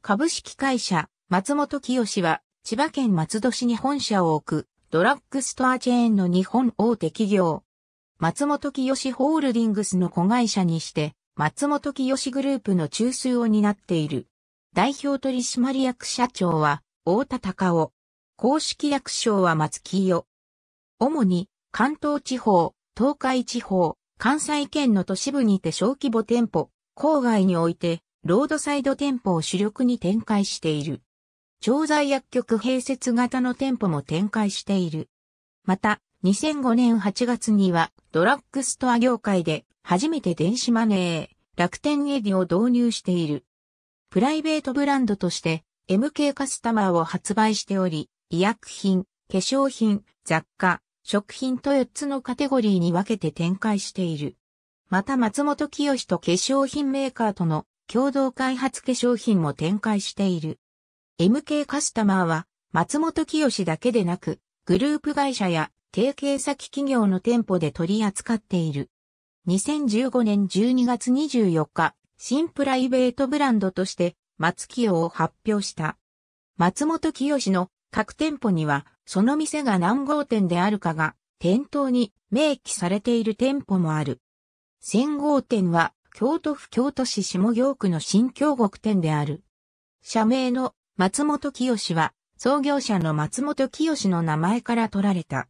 株式会社、松本清は、千葉県松戸市に本社を置く、ドラッグストアチェーンの日本大手企業。松本清ホールディングスの子会社にして、松本清グループの中枢を担っている。代表取締役社長は、大田隆夫。公式役所は松清。主に、関東地方、東海地方、関西圏の都市部にて小規模店舗、郊外において、ロードサイド店舗を主力に展開している。調剤薬局併設型の店舗も展開している。また、2005年8月にはドラッグストア業界で初めて電子マネー、楽天エディを導入している。プライベートブランドとして MK カスタマーを発売しており、医薬品、化粧品、雑貨、食品と4つのカテゴリーに分けて展開している。また松本清と化粧品メーカーとの共同開発化粧品も展開している。MK カスタマーは、松本清だけでなく、グループ会社や提携先企業の店舗で取り扱っている。2015年12月24日、新プライベートブランドとして、松清を発表した。松本清の各店舗には、その店が何号店であるかが、店頭に明記されている店舗もある。1000号店は、京都府京都市下京区の新京極店である。社名の松本清は創業者の松本清の名前から取られた。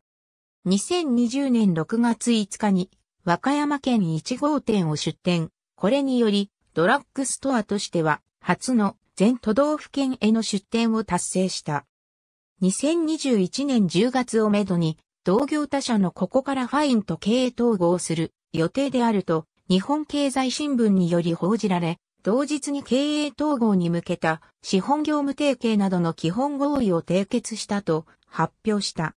2020年6月5日に和歌山県1号店を出店。これによりドラッグストアとしては初の全都道府県への出店を達成した。2021年10月をめどに同業他社のここからファインと経営統合する予定であると日本経済新聞により報じられ、同日に経営統合に向けた資本業務提携などの基本合意を締結したと発表した。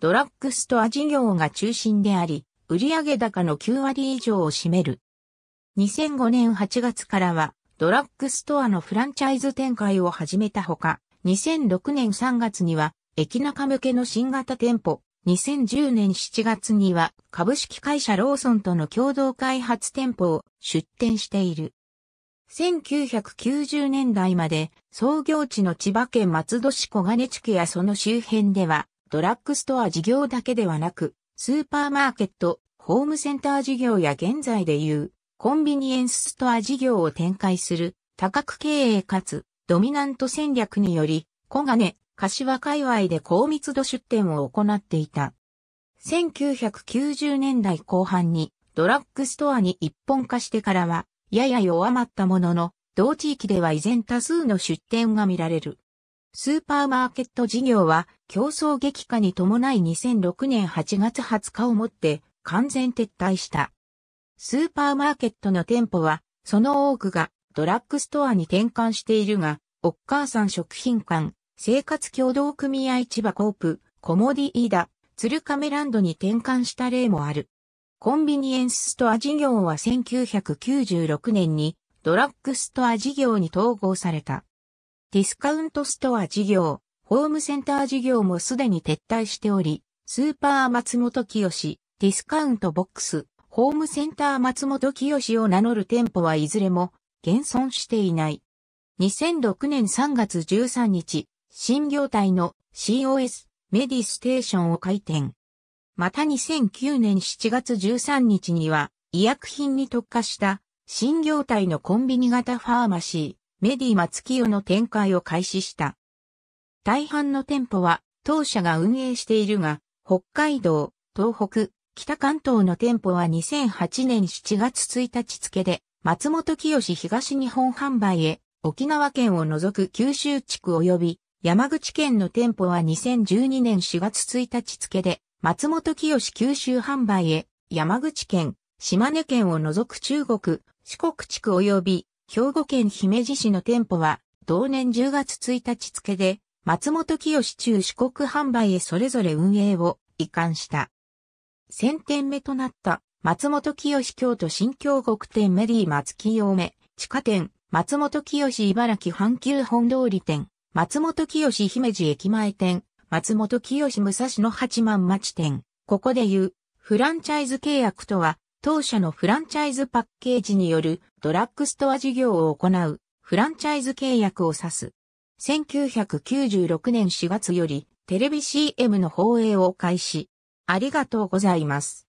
ドラッグストア事業が中心であり、売上高の9割以上を占める。2005年8月からは、ドラッグストアのフランチャイズ展開を始めたほか、2006年3月には、駅中向けの新型店舗、2010年7月には株式会社ローソンとの共同開発店舗を出店している。1990年代まで創業地の千葉県松戸市小金地区やその周辺ではドラッグストア事業だけではなくスーパーマーケット、ホームセンター事業や現在でいうコンビニエンスストア事業を展開する多角経営かつドミナント戦略により小金柏界隈で高密度出店を行っていた。1990年代後半にドラッグストアに一本化してからは、やや弱まったものの、同地域では依然多数の出店が見られる。スーパーマーケット事業は競争激化に伴い2006年8月20日をもって完全撤退した。スーパーマーケットの店舗は、その多くがドラッグストアに転換しているが、オッカーさん食品館、生活共同組合千葉コープ、コモディイーダ、鶴亀ランドに転換した例もある。コンビニエンスストア事業は1996年にドラッグストア事業に統合された。ディスカウントストア事業、ホームセンター事業もすでに撤退しており、スーパー松本清、ディスカウントボックス、ホームセンター松本清を名乗る店舗はいずれも現存していない。2006年3月13日、新業態の COS メディステーションを開店。また2009年7月13日には医薬品に特化した新業態のコンビニ型ファーマシーメディ松清の展開を開始した。大半の店舗は当社が運営しているが、北海道、東北、北関東の店舗は2008年7月1日付で、松本清東日本販売へ、沖縄県を除く九州地区及び山口県の店舗は2012年4月1日付で、松本清九州販売へ、山口県、島根県を除く中国、四国地区及び、兵庫県姫路市の店舗は、同年10月1日付で、松本清中四国販売へそれぞれ運営を移管した。1000店目となった松本清京都新京極店メリー松清目地下店松本清茨城阪急本通り店松本清姫路駅前店、松本清武蔵の八幡町店、ここで言う、フランチャイズ契約とは、当社のフランチャイズパッケージによるドラッグストア事業を行うフランチャイズ契約を指す。1996年4月よりテレビ CM の放映を開始。ありがとうございます。